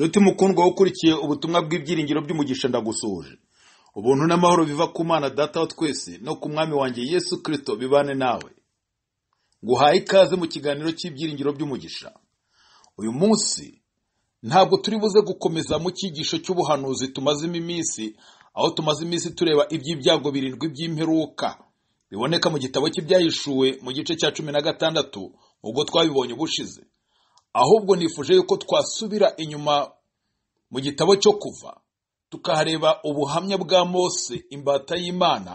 nshuti mukundwa ukurikiye ubutumwa bw'ibyiringiro by'umugisha ndagusuje ubuntu n'amahoro biva ku mana data wa twese no ku mwami wanjye yesu kirisito bibane nawe nguhaye ikaze mu kiganiro cy'ibyiringiro by'umugisha uyu munsi ntabwo turi buze gukomeza mu cyigisho cy'ubuhanuzi tumazemo iminsi aho tumaze iminsi tureba iby'ibyago birindwi by'imperuka biboneka mu gitabo cy'ibyahishuwe mu gice cya cumi na gatandatu ubwo twabibonye ubushize ahubwo nifuje yuko twasubira inyuma mu gitabo cyo kuva tukahareba ubuhamya bwa mose imbata y'imana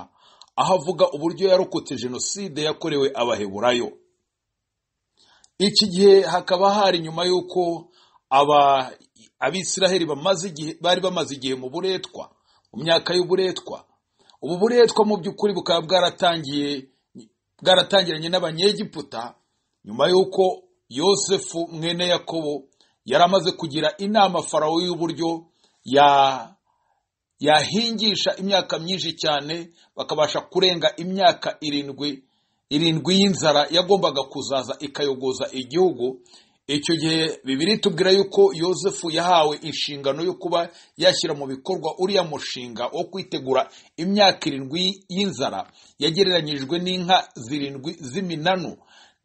aho avuga uburyo yarokotse jenoside yakorewe abaheburayo iki gihe hakaba hari nyuma y'uko abisiraheli bari bamaze igihe mu buretwa mu myaka y'uburetwa ubu buretwa mu by'ukuri bukaba bwaratangiranye n'abanyegiputa nyuma y'uko yosefu mwene yakobo yari amaze kugira inama farawo y'uburyo yahingisha imyaka myinshi cyane bakabasha kurenga imyaka irindwi irindwi y'inzara yagombaga kuzaza ikayogoza igihugu icyo gihe bibiri tubwira yuko yosefu yahawe inshingano yo kuba yashyira mu bikorwa uriya mushinga wo kwitegura imyaka irindwi y'inzara yagereranyijwe n'inka zirindwi z'iminanu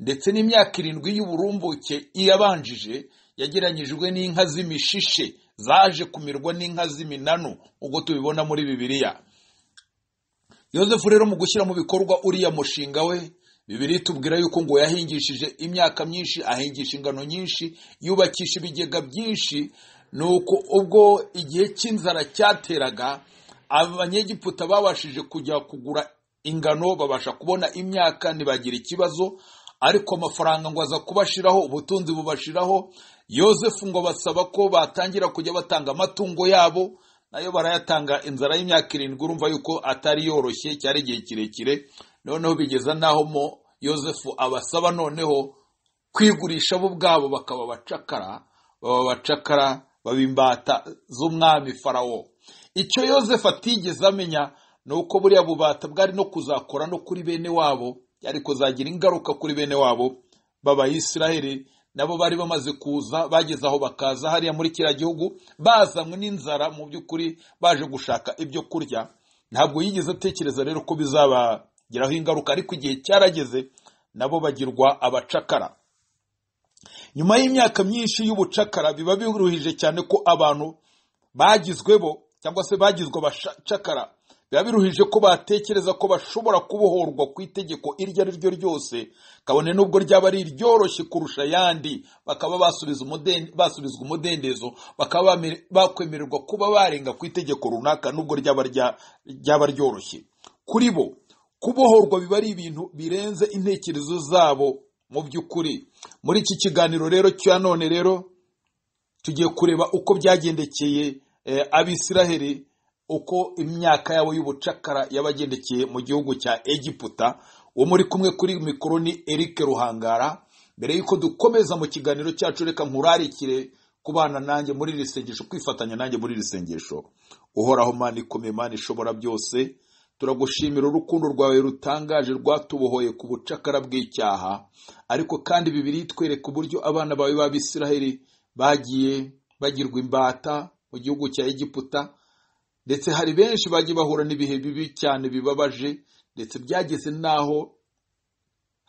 ndetse n'imyaka irindwi y'uburumbuke iyabanjije yageranyijwe n'inka z'imishishe zaje kumirwa n'inka z'iminanu ubwo tubibona muri bibiliya yosefu rero mu gushyira mu bikorwa uriya mushinga we bibiri tubwira yuko ngo yahingishije imyaka myinshi ahingisha ingano nyinshi yubakisha ibigega byinshi ni uko ubwo igihe cy'inzara cyateraga abanyegiputa babashije kujya kugura ingano babasha kubona imyaka ntibagire ikibazo ariko amafaranga ngo aza kubashiraho ubutunzi bubashiraho yosefu ngo basaba ko batangira kujya batanga amatungo yabo nayo barayatanga inzara y'imyaka irindwi urumva yuko atari yoroshye cyari igihe kirekire noneho bigeza n'aho mo yosefu abasaba noneho kwigurisha bo ubwabo bakaba bacakara baba abacakara baba z'umwami farawo icyo yosefu atigeze amenya ni uko buriya bubata bwari no kuzakora no kuri bene wabo byari zagira ingaruka kuri bene wabo b’abayisraheli nabo bari bamaze kuza bageze aho bakaza hariya muri kiriya gihugu bazanywe n'inzara mu by'ukuri baje gushaka ibyo kurya ntabwo yigeze atekereza rero ko bizabageraho ingaruka ariko igihe cyarageze nabo bagirwa abacakara nyuma y'imyaka myinshi y'ubucakara biba biruhije cyane ko abantu bagizwe bo cyangwa se bagizwe abacakara yabiruhije ko batekereza ko bashobora kubohorwa ku itegeko iryo ari ryo ryose kabone n'ubwo ryaba ari iryoroshye kurusha ayandi bakaba basubizwa umudendezo bakaba bakwemererwa kuba barenga ku itegeko runaka n'ubwo ryaba ryoroshye kuri bo kubohorwa biba ari ibintu birenze intekerezo zabo mu by'ukuri muri iki kiganiro rero cya none rero tugiye kureba uko byagendekeye eh, abisiraheli uko imyaka yabo y'ubucakara yabagendekeye mu gihugu cya egiputa uwo muri kumwe kuri mikoro ni eric ruhangara mbere y'uko dukomeza mu kiganiro cyacu reka nkurarikire kubana nanjye muri iri sengesho kwifatanya nanjye muri iri sengesho uhoraho mana ikomeye mana ishobora byose turagushimira urukundo rwawe rutangaje rwatubohoye ku bucakara bw'icyaha ariko kandi bibiri twereka uburyo abana bawe b'abisiraheli bagiye bagirwa imbata mu gihugu cya egiputa ndetse hari benshi bajya bahura n'ibihe bibi cyane bibabaje ndetse byageze n'aho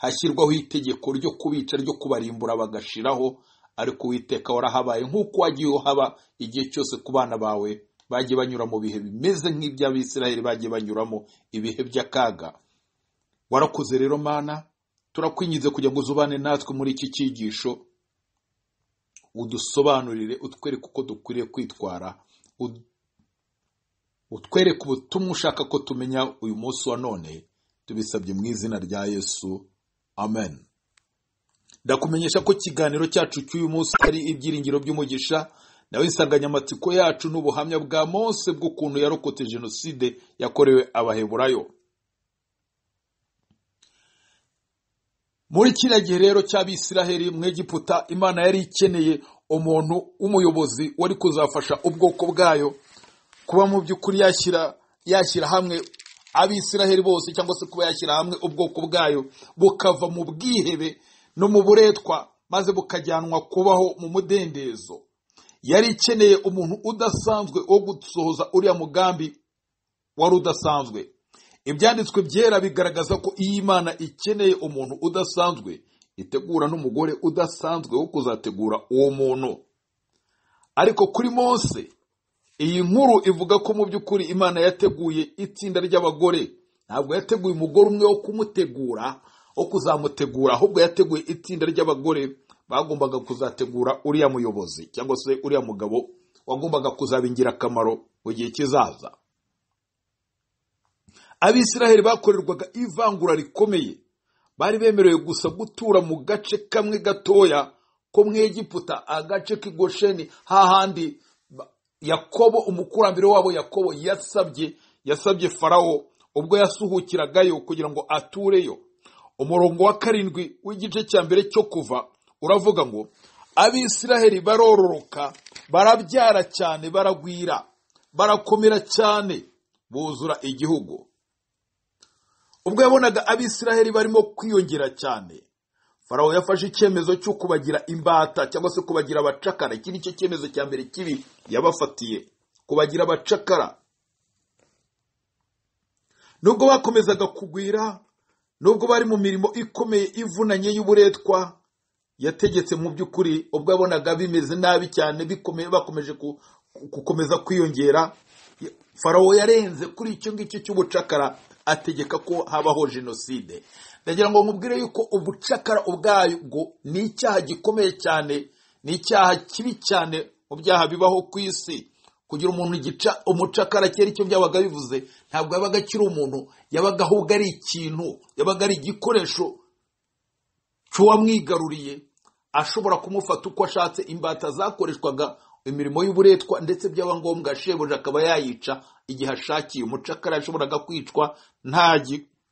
hashyirwaho itegeko ryo kubica ryo kubarimbura bagashiraho ariko uwiteka warahabaye nk'uko wagiye uhaba igihe cyose ku bana bawe bagiye banyura mu bihe bimeze nk'iby'abisiraheli bagiye banyuramo ibihe by'akaga warakoze rero mana turakwingize kujya ngo uzubane natwe muri iki cyigisho udusobanurire utwereke uko dukwiriye kwitwara utwereke ubutumwa ushaka ko tumenya uyu munsi wa none tubisabye mu izina rya yesu amen ndakumenyesha ko ikiganiro cyacu cy'uyu munsi ari ibyiringiro by'umugisha nawe insanganyamatsiko yacu n'ubuhamya bwa mose bw'ukuntu yarokotse jenoside yakorewe abaheburayo muri kiriya gihe rero cy'abisiraheli mu egiputa imana yari ikeneye umuntu w'umuyobozi wari kuzafasha ubwoko bwayo kuba mu by'ukuri yashyira yashyira hamwe abisiraheli bose cyangwa se kuba yashyira hamwe ubwoko bwayo bukava mu bwihebe no mu buretwa maze bukajyanwa kubaho mu mudendezo yari ikeneye umuntu udasanzwe wo gusohoza uriya mugambi wari udasanzwe ibyanditswe byera bigaragaza ko iyo imana ikeneye umuntu udasanzwe itegura n'umugore udasanzwe wo kuzategura uwo muntu ariko kuri Mose iyi nkuru ivuga ko mu by'ukuri imana yateguye itsinda ry'abagore ntabwo yateguye umugore umwe wo kumutegura wo kuzamutegura ahubwo yateguye itsinda ry'abagore bagombaga kuzategura uriya muyobozi cyangwa se uriya mugabo wagombaga kuzaba ingirakamaro mu gihe kizaza abisiraheli bakorerwaga ivangura rikomeye bari bemerewe gusa gutura mu gace kamwe gatoya ko mu egiputa agace k'igosheni hahandi yakobo umukurambere wabo yakobo yasabye yasabye farawo ubwo yasuhukiragayo kugira ngo atureyo umurongo wa karindwi w'igice cya mbere cyo kuva uravuga ngo abisiraheli barororoka barabyara cyane baragwira barakomera cyane buzura igihugu ubwo yabonaga abisiraheli barimo kwiyongera cyane farawo yafashe icyemezo cyo kubagira imbata cyangwa se kubagira abacakara iki ni cyo cyemezo cya mbere kibi yabafatiye kubagira abacakara nubwo bakomezaga kugwira nubwo bari mu mirimo ikomeye ivunanye y'uburetwa yategetse mu by'ukuri ubwo yabonaga bimeze nabi cyane bikomeye bakomeje gukomeza kwiyongera farawo yarenze kuri icyo ngicyo cy'ubucakara ategeka ko habaho jenoside ndagira ngo nkubwire yuko ubucakara ubwabwo ni icyaha gikomeye cyane ni icyaha kibi cyane mu byaha bibaho ku isi kugira umuntu gica umucakara kera icyo byabaga bivuze ntabwo yabaga akiri umuntu yabaga ahubwo ari ikintu yabaga ari igikoresho cy'uwamwigaruriye ashobora kumufata uko ashatse imbata zakoreshwaga imirimo y'uburetwa ndetse byaba ngombwa shebuja akaba yayica igihe ashakiye umucakara yashoboraga kwicwa nta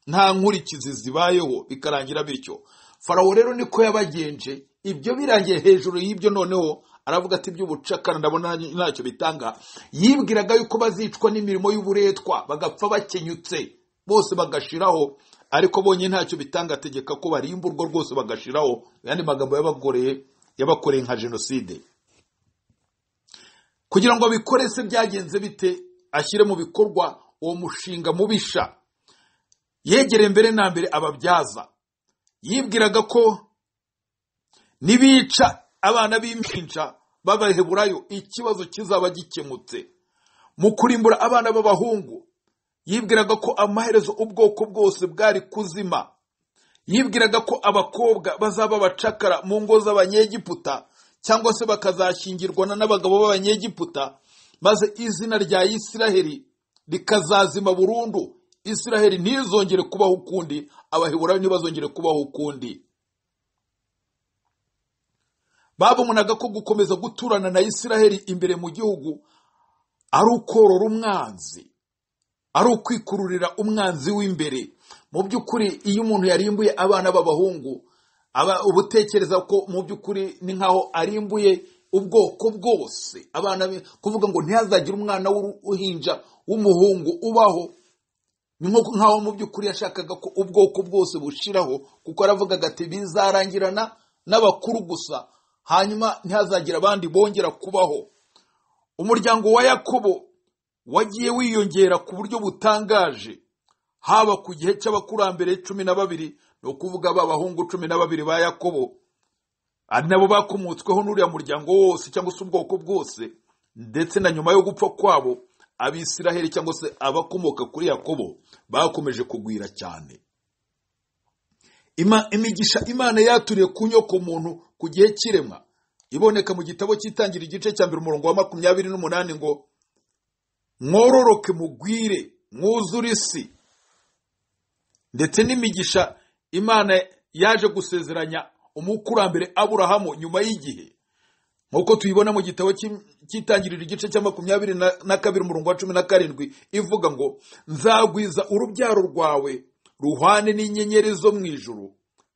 nta nkurikizi zibayeho bikarangira bityo farawo rero niko yabagenje ibyo birangiye hejuru y'ibyo noneho aravuga ati iby'ubucakara ndabona ntacyo bitanga yibwiraga yuko bazicwa n'imirimo y'uburetwa bagapfa bakenyutse bose bagashiraho ariko bonyine ntacyo bitanga ategeka ko barimburwa rwose bagashiraho ayandi magambo y'abagoreye yabakoreye nka jenoside kugira ngo abikore se byagenze bite ashyire mu bikorwa uwo mushinga mubisha yegereye mbere na mbere ababyaza yibwiraga ko nibica abana b'impinja babaheburayo ikibazo kizaba gikemutse mu kurimbura abana b'abahungu yibwiraga ko amaherezo ubwoko bwose bwari kuzima yibwiraga ko abakobwa bazaba bacakara mu ngo z'abanyegiputa cyangwa se bakazashyingirwana n'abagabo b'abanyegiputa maze izina rya isiraheli rikazazima burundu israheli ntizongere kubaho ukundi abaheburayo ntibazongere kubaho ukundi babonaga ko gukomeza guturana na israheli imbere mu gihugu ari ukorora umwanzi ari ukwikururira umwanzi w'imbere mu by'ukuri iyo umuntu yarimbuye abana b'abahungu aba ubutekereza ko mu by'ukuri ni nkaho arimbuye ubwoko bwose abana be kuvuga ngo ntihazagire umwana w'uruhinja w'umuhungu ubaho ni nk'aho mu by'ukuri yashakaga ko ubwoko bwose bushiraho kuko aravugaga ati bizarangirana n'abakuru gusa hanyuma ntihazagira abandi bongera kubaho umuryango wa yakobo wagiye wiyongera ku buryo butangaje haba ku gihe cy'abakurambere cumi na babiri ni ukuvuga ba bahungu cumi na babiri ba yakobo ari nabo bakomotsweho n'uriya muryango wose cyangwa se ubwoko bwose ndetse na nyuma yo gupfa kwabo abisiraheli cyangwa se abakomoka kuri yakobo bakomeje kugwira cyane imigisha imana yaturiye ku nyoko muntu ku gihe kiremwa iboneka mu gitabo cy'itangira igice cya mbere umurongo wa makumyabiri n'umunani ngo mwororoke mugwire mwuzure isi ndetse n'imigisha imana yaje gusezeranya umukurambere aburahamu nyuma y'igihe nk'uko tubibona mu gitabo cy'itangiriro igice cya makumyabiri na kabiri umurongo wa cumi na karindwi ivuga ngo nzagwiza urubyaro rwawe ruhwane n'inyenyeri zo mu ijuru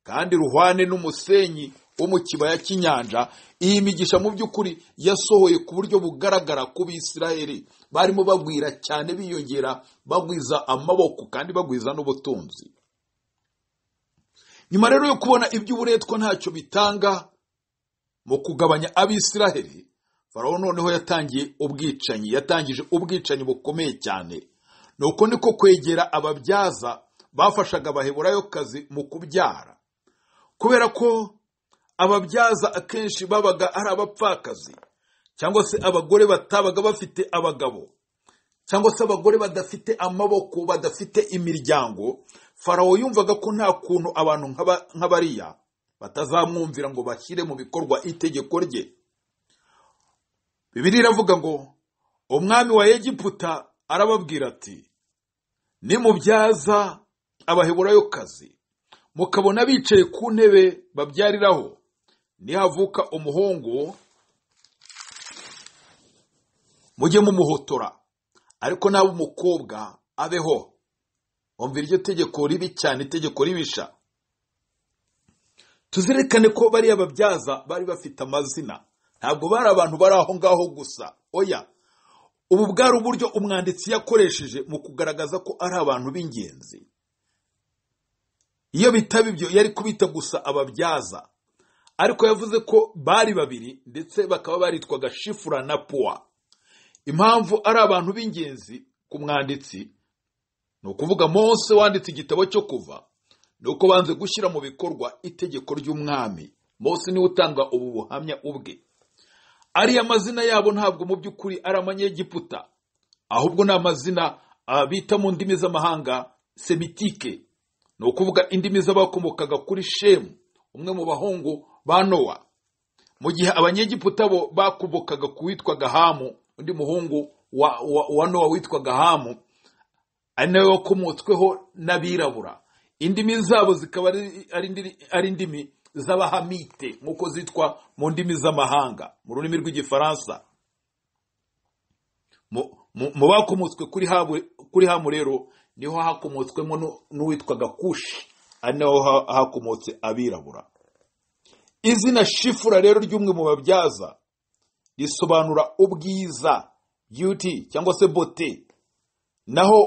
kandi ruhwane n'umusenyi wo mu kibaya cy'inyanja iyi migisha mu by'ukuri yasohoye ku buryo bugaragara ku bisiraheli barimo bagwira cyane biyongera bagwiza amaboko kandi bagwiza n'ubutunzi nyuma rero yo kubona iby'uburetwa ntacyo bitanga mu kugabanya abisiraheli farawo noneho yatangiye ubwicanyi yatangije ubwicanyi bukomeye cyane ni uko niko kwegera ababyaza bafashaga kazi mu kubyara kubera ko ababyaza akenshi babaga ari abapfakazi cyangwa se abagore batabaga bafite abagabo cyangwa se abagore badafite amaboko badafite imiryango farawo yumvaga ko nta kuntu abantu nk'abariya batazamwumvira ngo bashyire mu bikorwa itegeko rye bibiri iravuga ngo umwami wa egiputa arababwira ati nimubyaza kazi mukabona bicaye ku ntebe babyariraho nihavuka umuhungu mujye mumuhotora ariko nawe umukobwa abeho umvira iryo tegeko ribi cyane itegeko ribisha tuzirikane ko bariya babyaza bari bafite amazina ntabwo bari abantu bari aho ngaho gusa oya ubu bwari uburyo umwanditsi yakoresheje mu kugaragaza ko ari abantu b'ingenzi iyo bitaba ibyo yari kubita gusa ababyaza ariko yavuze ko bari babiri ndetse bakaba baritwaga shifura na puwa impamvu ari abantu b'ingenzi ku mwanditsi ni ukuvuga Mose wanditse igitabo cyo kuva ni uko banze gushyira mu bikorwa itegeko ry'umwami Mose niwe utanga ubu buhamya ubwe ariya mazina yabo ntabwo mu by'ukuri ari amanyegiputa ahubwo ni amazina ah, bita mu ndimi z'amahanga semitike ni ukuvuga indimi z'abakomokaga kuri shemu umwe mu bahungu ba nowa mu gihe abanyegiputa bo bakomokaga ku witwa gahamu undi muhungu wa, wa, wa nowa witwa gahamu ari nawe wakomotsweho n'abirabura indimi zabo zikaba ari indimi z'abahamite nk'uko zitwa mu ndimi z'amahanga mu rurimi rw'igifaransa mu bakomotswe kuri hamu rero niho hakomotswemo n'uwitwaga kushi ari naho hakomotse abirabura izina shifura rero ry'umwe mu babyaza risobanura ubwiza beauty cyangwa se bote naho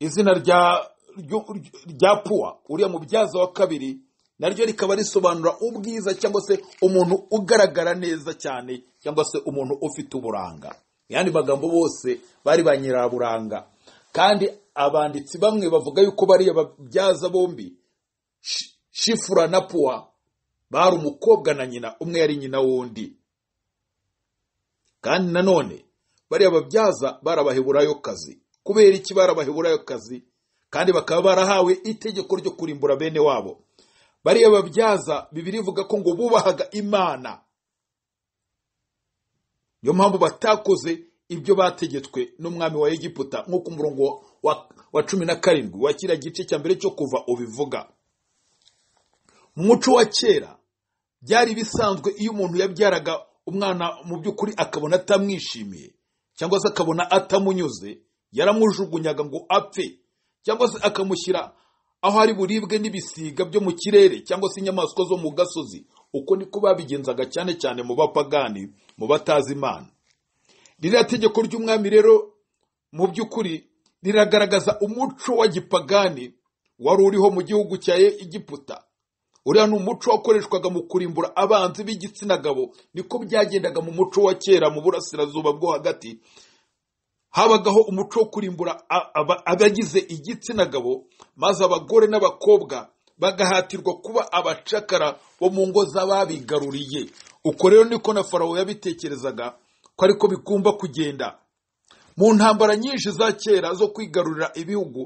izina rya rya puwa uriya mubyaza wa kabiri naryo rikaba risobanura ubwiza cyangwa se umuntu ugaragara neza cyane cyangwa se umuntu ufite uburanga yandi magambo bose bari ba nyiraburanga kandi abanditsi bamwe bavuga yuko bariya babyaza bombi shifura na puwa bari umukobwa na nyina umwe yari nyina wundi kandi nanone bariya babyaza barabaheburayo kazi kubera iki barabaheburayo kazi kandi bakaba barahawe itegeko ryo kurimbura bene wabo bariya babyaza bibiri ivuga ko ngo bubahaga imana niyo mpamvu batakoze ibyo bategetswe n'umwami wa egiputa nk'uko umurongo wa cumi na karindwi wa kiriya gice cya mbere cyo kuva ubivuga mu muco wa kera byari bisanzwe iyo umuntu yabyaraga umwana mu by'ukuri akabona atamwishimiye cyangwa se akabona atamunyuze yaramujugunyaga ngo apfe cyangwa se akamushyira aho ari buribwe n'ibisiga byo mu kirere cyangwa se inyamaswa zo mu gasozi uko niko babigenzaga cyane cyane mu bapagani mu batazi imana ririya tegeko ry'umwami rero mu by'ukuri riragaragaza umuco wa gipagani wari uriho mu gihugu cya egiputa uriya ni umuco wakoreshwaga mu kurimbura abanzi b'igitsina gabo niko byagendaga mu muco wa kera mu burasirazuba bwo hagati habagaho umuco wo kurimbura abagize igitsina gabo maze abagore n'abakobwa bagahatirwa kuba abacakara bo mu ngo z'ababigaruriye uko rero niko na farawo yabitekerezaga ko ariko bigomba kugenda mu ntambara nyinshi za kera zo kwigarurira ibihugu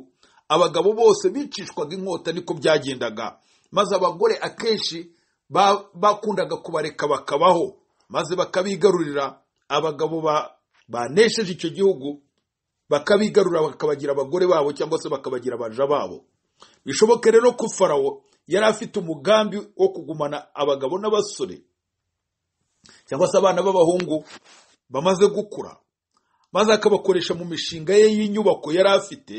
abagabo bose bicishwaga inkota niko byagendaga maze abagore akenshi bakundaga kubareka bakabaho maze bakabigarurira abagabo ba banesheje icyo gihugu bakabigarura bakabagira abagore babo cyangwa se bakabagira abaja babo bishoboke rero ko farawo yari afite umugambi wo kugumana abagabo n'abasore cyangwa se abana b'abahungu bamaze gukura maze akabakoresha mu mishinga ye y'inyubako yari afite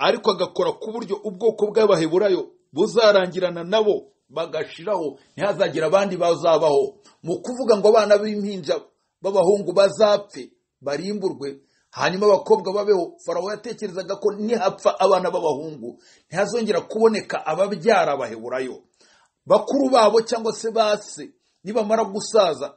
ariko agakora ku buryo ubwoko bw'abaheburayo buzarangirana nabo bagashiraho ntihazagira abandi bazabaho mu kuvuga ngo abana b'impinja b'abahungu bazapfe barimburwe hanyuma abakobwa babeho farawo yatekerezaga ko nihapfa abana b'abahungu ntihazongera kuboneka ababyara abaheburayo bakuru babo cyangwa se base nibamara gusaza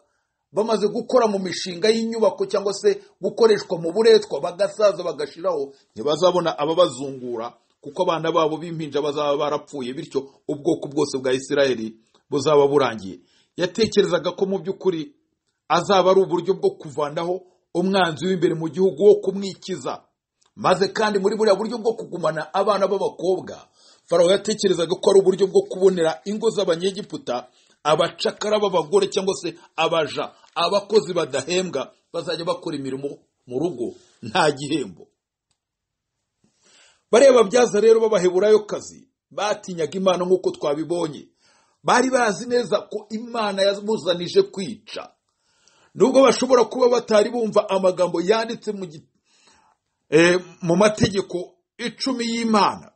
bamaze gukora mu mishinga y'inyubako cyangwa se gukoreshwa mu buretwa bagasaza bagashiraho ntibazabona ababazungura kuko abana babo b'impinja bazaba barapfuye bityo ubwoko bwose bwa isirayeli buzaba burangiye yatekerezaga ko mu by'ukuri azaba ari uburyo bwo kuvanaho umwanzi w'imbere mu gihugu wo kumwikiza maze kandi muri buriya buryo bwo kugumana abana b'abakobwa farawo yatekerezaga ko ari uburyo bwo kubonera ingo z'abanyegiputa abacakara b'abagore cyangwa se abaja abakozi badahembwa bazajya bakora imirimo mu rugo nta gihembo bareba byaza rero b'abaheburayo kazi batinyaga imana nk'uko twabibonye bari bazi neza ko imana yamuzanije kwica nubwo bashobora kuba batari bumva amagambo yanditse eh, mu mategeko icumi y'imana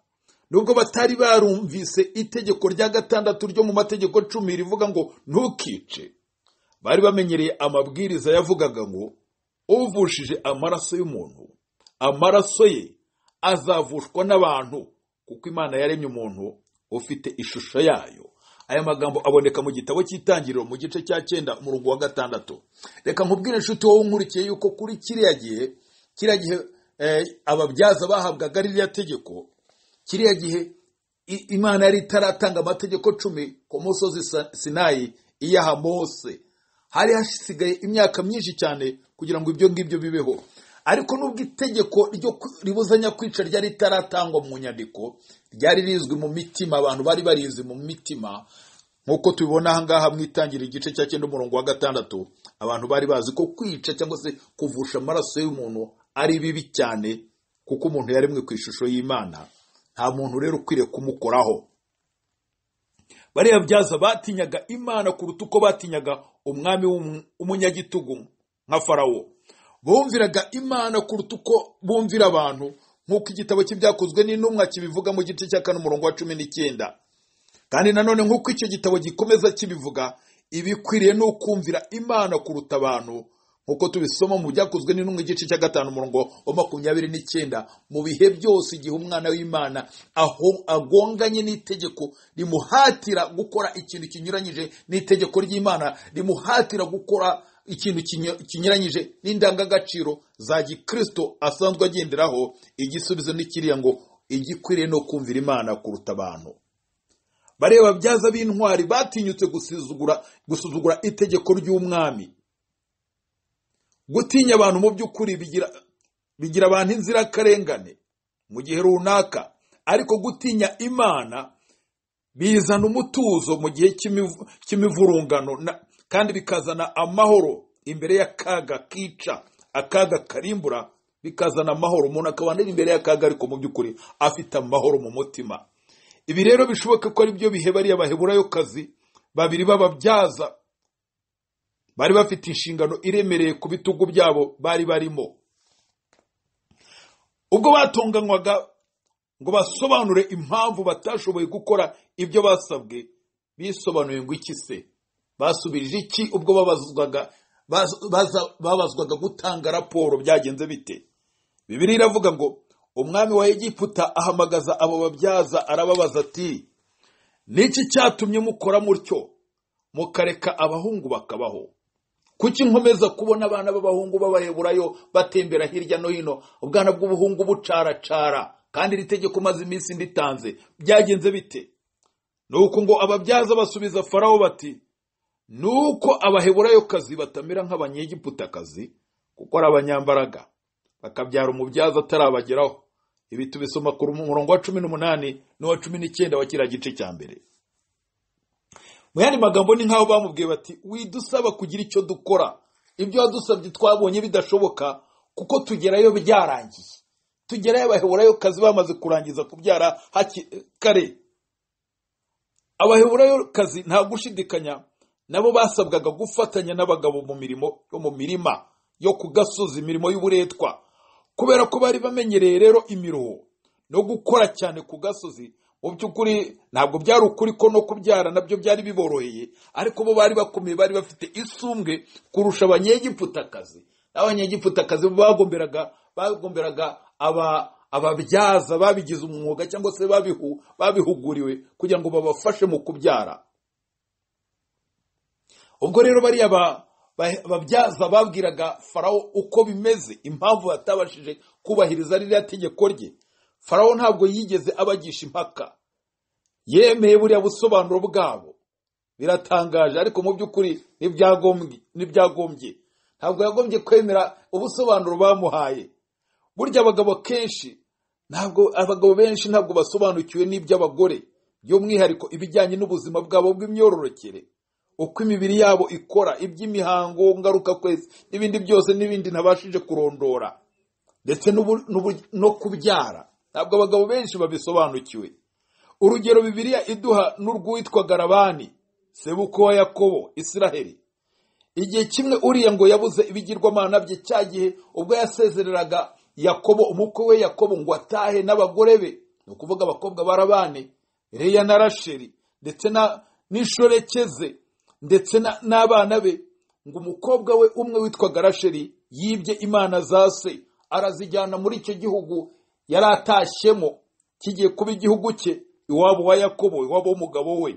nubwo batari barumvise itegeko rya gatandatu ryo mu mategeko cumi rivuga ngo ntukice bari bamenyereye amabwiriza yavugaga ngo uvushije amaraso y'umuntu amaraso ye azavushwa n'abantu kuko imana yaremye umuntu ufite ishusho yayo aya magambo aboneka mu gitabo cy'itangiriro mu gice cya cyenda umurongo wa gatandatu reka nkubwire inshuti wowe unkurikiye yuko kuri kiriya gihe kiriya gihe eh, ababyaza bahabwaga iriya tegeko kiriya gihe imana yari itaratanga amategeko cumi ku musozi sinayi iyaha mose hari hasigaye imyaka myinshi cyane kugira ngo ibyo ngibyo bibeho ariko nubwo itegeko ryo ribuzanya kwica ryari ritaratangwa mu nyandiko ryari rizwi mu mitima abantu bari barizi mu mitima nk'uko tubibona aha mu itangira igice cya cyenda umurongo wa gatandatu abantu bari bazi ko kwica cyangwa se kuvusha amaraso y'umuntu ari bibi cyane kuko umuntu yaremwe ku ishusho y'imana nta muntu rero ukwiriye kumukoraho bariya byaza batinyaga imana kuruta uko batinyaga umwami w'umunyagitugu nka farawo bumviraga imana kuruta uko bumvira abantu nk'uko igitabo cy'ibyakozwe n'intumwa kibivuga mu gice cya kane umurongo wa cumi n'icyenda kandi nanone nk'uko icyo gitabo gikomeza kibivuga ibikwiriye ni ukumvira imana kuruta abantu nk'uko tubisoma mu byakozwe n'intumwa igice cya gatanu umurongo wa makumyabiri n'icyenda mu bihe byose igihe umwana w'imana aho agonganye n'itegeko rimuhatira gukora ikintu kinyuranyije n'itegeko ry'imana rimuhatira gukora ikintu kinyuranyije n'indangagaciro za gikristo asanzwe agenderaho igisubizo nikiriya ngo igikwiriye no kumvira imana kuruta abantu bareba byaza b'intwari batinyutse gusuzugura itegeko ry'umwami gutinya abantu mu by'ukuri bigira abantu inzirakarengane mu gihe runaka ariko gutinya imana bizana umutuzo mu gihe cy'imivurungano kandi bikazana amahoro imbere y'akaga kica akaga karimbura bikazana amahoro umuntu akaba anera imbere y'akaga ariko mu by'ukuri afite amahoro mu mutima ibi rero bishoboka ko ari byo bihe bariya baheburayo kazi babiri b'ababyaza bari bafite inshingano iremereye ku bitugu byabo bari barimo ubwo batunganywaga ngo basobanure impamvu batashoboye gukora ibyo basabwe bisobanuye ngo iki se basubirije iki ubwo babazwaga gutanga raporo byagenze bite bibiri iravuga ngo umwami wa egiputa ahamagaza abo babyaza arababaza ati niki cyatumye mukora mutyo mukareka abahungu bakabaho kuki nkomeza kubona abana b'abahungu b’abaheburayo batembera hirya no hino ubwana bw'ubuhungu bucaracara kandi iri tegeko maze iminsi nditanze byagenze bite ni uku ngo ababyaza basubiza farawo bati ni uko abaheburayokazi batamera nk'abanyegiputakazi kuko ari abanyambaraga bakabyara umubyaza atarabageraho ibi tubisoma ku murongo wa cumi n'umunani n'uwa cumi n'icyenda wa kiriya gice cya mbere mu yandi magambo ni nk'aho bamubwiye bati widusaba kugira icyo dukora ibyo wadusabye twabonye bidashoboka kuko tugerayo byarangiye tugerayo abaheburayokazi bamaze kurangiza kubyara kare abaheburayokazi nta gushidikanya nabo basabwaga gufatanya n'abagabo mu mirimo yo mu mirima yo ku gasozi imirimo y'uburetwa kubera ko bari bamenyereye rero imiruho no gukora cyane ku gasozi mu by'ukuri ntabwo byari ukuri ko no kubyara nabyo byari biboroheye ariko bo bari bakomeye bari bafite isumbwe kurusha abanyegiputakazi n'abanyegiputakazi bagomberaga bagomberaga ababyaza babigize umwuga cyangwa se babihuguriwe kugira ngo babafashe mu kubyara ubwo rero bariya babyaza babwiraga farawo uko bimeze impamvu batabashije kubahiriza ririya tegeko rye farawo ntabwo yigeze abagisha impaka yemeye buriya busobanuro bwabo biratangaje ariko mu by'ukuri ntibyagombye ntabwo yagombye kwemera ubusobanuro bamuhaye burya abagabo kenshi ntabwo abagabo benshi ntabwo basobanukiwe n'iby'abagore by'umwihariko ibijyanye n'ubuzima bwabo bw'imyororokere uko imibiri yabo ikora iby'imihango ngaruka kwezi n'ibindi byose n'ibindi ntabashije kurondora ndetse no kubyara ntabwo abagabo benshi babisobanukiwe urugero bibiriya iduha n'urwitwa garabani sebuko wa yakobo israheli igihe kimwe uriya ngo yabuze ibigirwamana bye cya gihe ubwo yasezereraga yakobo umukwe we yakobo ngo atahe n'abagore be ni ukuvuga abakobwa barabane reya na rasheri ndetse n'inshoreke ndetse n'abana be ngo umukobwa we umwe witwaga rasheri yibye imana za se arazijyana muri icyo gihugu yari atashyemo kigiye kuba igihugu cye iwabo wa yakobo iwabo w'umugabo we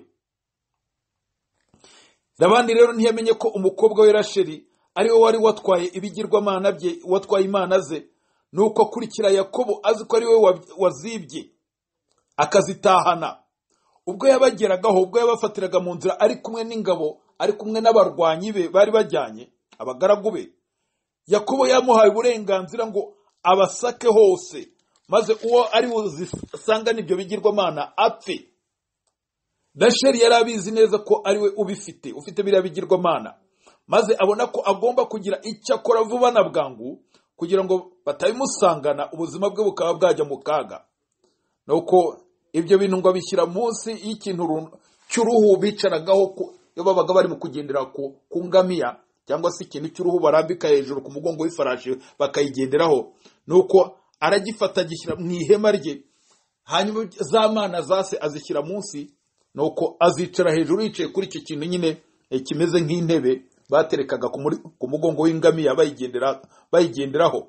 nabandi rero ntiyamenye ko umukobwa we rasheri ari we wari watwaye ibigirwamana bye watwaye imana ze nuko akurikira yakobo azi ko ari we wazibye akazitahana ubwo yabageragaho ubwo yabafatiraga mu nzira ari kumwe n'ingabo ari kumwe n'abarwanyi be bari bajyanye abagaragu be yakobo yamuhaye uburenganzira ngo abasake hose maze uwo ari buzisanga n'ibyo bigirwamana apfe rasheli yari abizi neza ko ari we ubifite ufite biriya bigirwamana maze abona ko agomba kugira icyo akora vuba na bwangu kugira ngo batabimusangana ubuzima bwe bukaba bwajya mu kaga nuko ibyo bintu ngo abishyira munsi y'ikintu cy'uruhu bicaragaho iyo babaga barimo kugendera ku ngamiya cyangwa se ikintu cy'uruhu barambika hejuru ku mugongo w'ifarashi bakayigenderaho nuko aragifata agishyira mu ihema rye hanyuma za mana zase azishyira munsi nuko azicara hejuru yicaye kuri icyo kintu nyine eh, kimeze nk'intebe baterekaga ku mugongo w'ingamiya bayigenderaho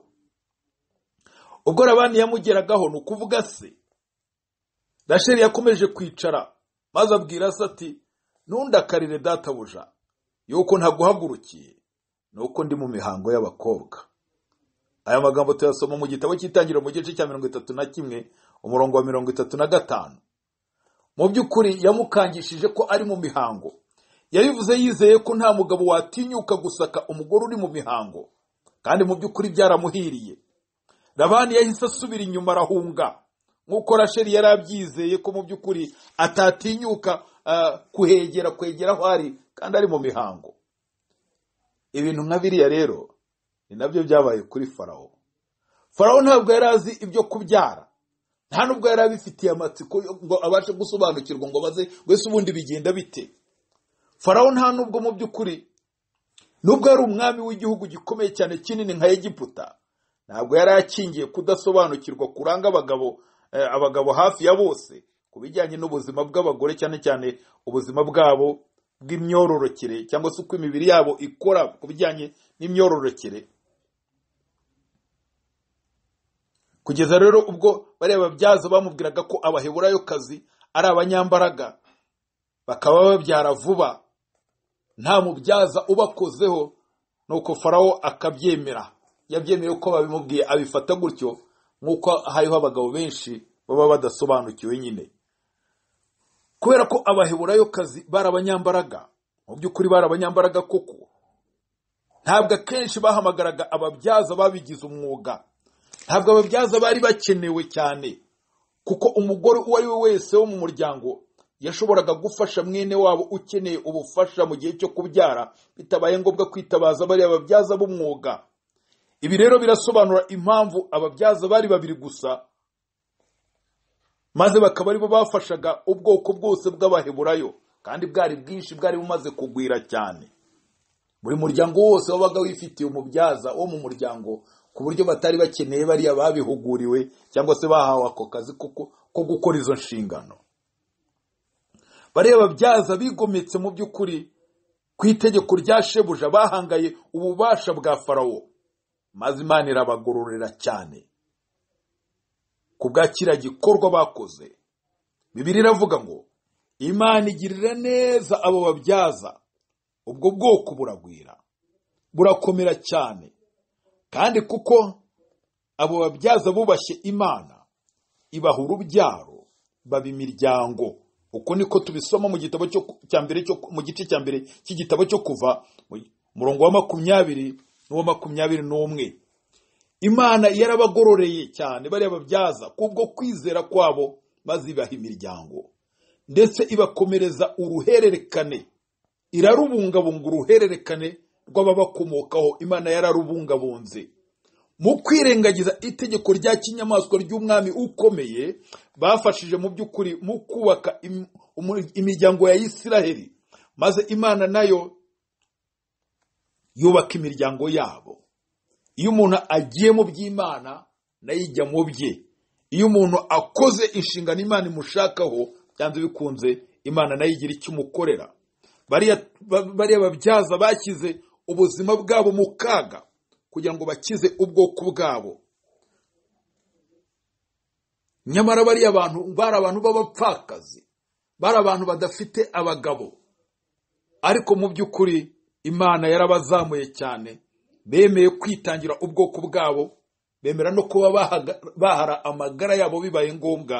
ubwo rabani yamugeragaho ni ukuvuga se rasheli yakomeje kwicara maze abwira se ati ntundakarire databuja yuko ntaguhagurukiye nuko ndi mu mihango y'abakobwa aya magambo tuyasoma mu gitabo cy'itangiriro mu gice cya mirongo itatu na kimwe umurongo wa mirongo itatu na gatanu mu by'ukuri yamukangishije ko ari mu mihango yabivuze yizeye ko nta mugabo watinyuka gusaka umugore uri mu mihango kandi mu by'ukuri byaramuhiriye rabani yahise asubira inyuma arahunga nk'uko rasheli yari abyizeye ko mu by'ukuri atatinyuka uh, kuhegera kwegera aho ari kandi ari mu mihango ibintu nka biriya rero ni nabyo byabaye kuri farawo farawo ntabwo yari azi ibyo kubyara nta nubwo yari abifitiye amatsiko ngo abashe gusobanukirwa ngo baze wese ubundi bigenda bite farawo nta nubwo mu by'ukuri nubwo ari umwami w'igihugu gikomeye cyane kinini nka egiputa ntabwo yari akingiye kudasobanukirwa kuranga abagabo Eh, abagabo hafi ya bose ku bijyanye n'ubuzima bw'abagore cyane cyane ubuzima bwabo bw'imyororokere cyangwa se uko imibiri yabo ikora ku bijyanye n'imyororokere kugeza rero ubwo bariya babyaza bamubwiraga ko abaheburayo kazi ari abanyambaraga bakaba babyara vuba nta mubyaza ubakozeho nuko farawo akabyemera yabyemeye uko babimubwiye abifata gutyo nk'uko hariho abagabo benshi baba badasobanukiwe nyine kubera ko abaheburayokazi bari abanyambaraga mu by'ukuri bari abanyambaraga koko ntabwo akenshi bahamagaraga ababyaza babigize umwuga ntabwo ababyaza bari bakenewe cyane kuko umugore uwo ari we wese wo mu muryango yashoboraga gufasha mwene wabo ukeneye ubufasha mu gihe cyo kubyara bitabaye ngombwa kwitabaza bariya ababyaza b'umwuga ibi rero birasobanura impamvu ababyaza bari babiri gusa maze bakaba aribo bafashaga ubwoko bwose bw'abaheburayo kandi bwari bwinshi bwari bumaze kugwira cyane buri muryango wose wabaga wifitiye umubyaza wo mu muryango ku buryo batari bakeneye bariya babihuguriwe cyangwa se bahawe ako kazi ko gukora izo nshingano bariya babyaza bigometse mu by'ukuri ku itegeko rya shebuja bahangaye ububasha bwa farawo maze imana irabagororera cyane ku bwa gikorwa bakoze bibiri iravuga ngo imana igirira neza abo babyaza ubwo bwoko buragwira burakomera cyane kandi kuko abo babyaza bubashye imana ibaha urubyaro baba imiryango uko niko tubisoma mu gitabo cyo cya mbere cyo mu gice cya mbere cy'igitabo cyo kuva murongo wa makumyabiri n'uwa makumyabiri n'umwe imana yarabagororeye cyane bariya babyaza kubwo kwizera kwabo maze ibaha imiryango ndetse ibakomereza uruhererekane irarubungabunga uruhererekane rw'ababakomokaho imana yararubungabunze mu kwirengagiza itegeko rya kinyamaswa ry'umwami ukomeye bafashije mu by'ukuri mu kubaka imiryango ya israheli maze imana nayo yubaka imiryango yabo iyo umuntu agiye mu by'imana nayo ijya mu bye iyo umuntu akoze inshingano imana imushakaho byanze bikunze imana nayo igira icyo umukorera bariya babyaza bashyize ubuzima bwabo mu kaga kugira ngo bakize ubwoko bwabo nyamara bariya bantu bari abantu b'abapfakazi bari abantu badafite abagabo ariko mu by'ukuri imana yarabazamuye cyane bemeye kwitangira ubwoko bwabo bemera no kuba bahara amagara yabo bibaye ngombwa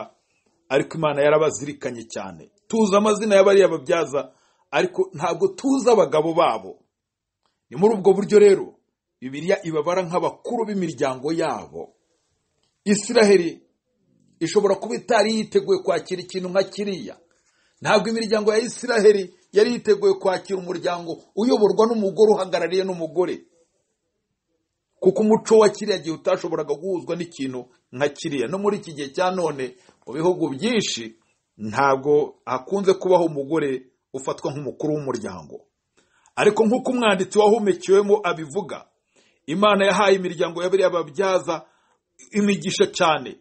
ariko imana yarabazirikanye cyane tuzi amazina ya babyaza ariko ntabwo tuzi abagabo babo ni muri ubwo buryo rero bibiriya ibabara nk'abakuru b'imiryango yabo isiraheri ishobora kuba itari yiteguye kwakira ikintu nka kiriya ntabwo imiryango ya israheli yari yiteguye kwakira umuryango uyoborwa n'umugore uhagarariye n'umugore kuko umuco wa kiriya gihe utashoboraga guhuzwa n'ikintu nka kiriya no muri iki gihe cya none mu bihugu byinshi ntabwo hakunze kubaho umugore ufatwa nk'umukuru w'umuryango ariko nk'uko umwanditsi wahumekewemo abivuga imana yahaye imiryango yabereye ababyaza imigisha cyane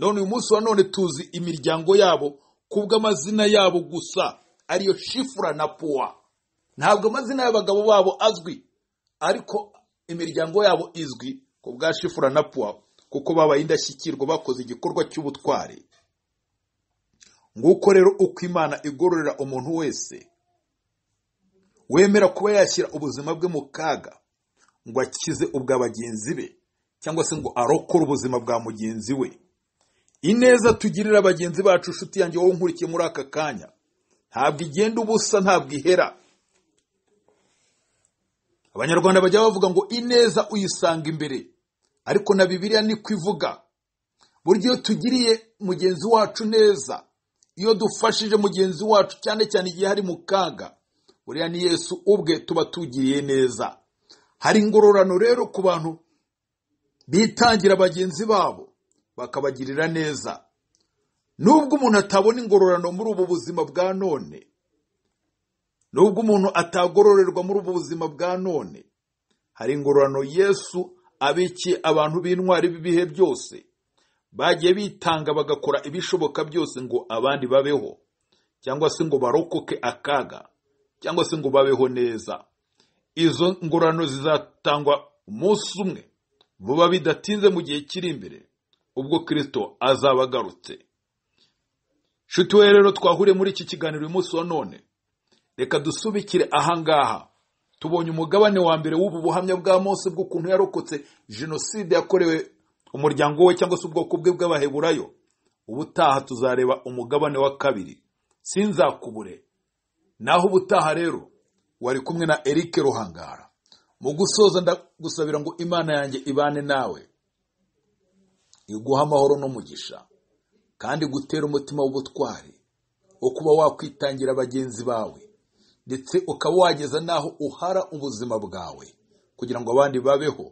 none uyu munsi wa none tuzi imiryango yabo kubw'amazina yabo gusa ariyo shifura na puwa ntabwo amazina y'abagabo babo azwi ariko imiryango yabo izwi ku bwa shifura na puwa kuko babaye indashyikirwa bakoze igikorwa cy'ubutwari nguko rero uko imana igororera umuntu wese wemera kuba yashyira ubuzima bwe mu kaga ngo akize ubwa bagenzi be cyangwa se ngo arokore ubuzima bwa mugenzi we ineza tugirira bagenzi bacu inshuti yanjye wowe nkurikiye muri aka kanya ntabwo igenda ubusa ntabwo ihera abanyarwanda bajya bavuga ngo ineza uyisanga imbere ariko na bibiliya niko ivuga buryo iyo tugiriye mugenzi wacu neza iyo dufashije mugenzi wacu cyane cyane igihe hari mu kaga buriya ni yesu ubwe tuba tugiriye neza hari ingororano rero ku bantu bitangira bagenzi babo bakabagirira neza nubwo umuntu atabona ingororano muri ubu buzima bwa none nubwo umuntu atagororerwa muri ubu buzima bwa none hari ingororano yesu abikiye abantu b'intwari b'ibihe byose bagiye bitanga bagakora ibishoboka byose ngo abandi babeho cyangwa se ngo barokoke akaga cyangwa se ngo babeho neza izo ngororano zizatangwa umunsi umwe vuba bidatinze mu gihe kiri imbere ubwo kirisito azaba agarutse nshuti we rero twahure muri iki kiganiro uyu munsi wa none reka dusubikire ahangaha tubonye umugabane wa mbere w'ubu buhamya bwa munsi bw'ukuntu yarokotse jenoside yakorewe umuryango we cyangwa se ubwoko bwe bw'abaheburayo ubutaha tuzareba umugabane wa kabiri sinzakubure naho ubutaha rero wari kumwe na Eric ruhangara mu gusoza ndagusabira ngo imana yanjye ibane nawe iguha amahoro n'umugisha kandi gutera umutima w'ubutwari wo kuba wakwitangira bagenzi bawe ndetse ukaba wageza n'aho uhara ubuzima bwawe kugira ngo abandi babeho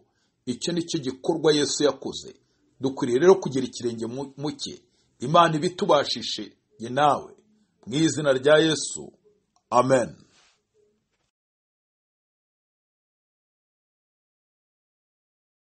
icyo ni cyo gikorwa yesu yakoze dukwiriye rero kugira ikirenge muke cye imana ibitubashije nawe mu izina rya yesu amen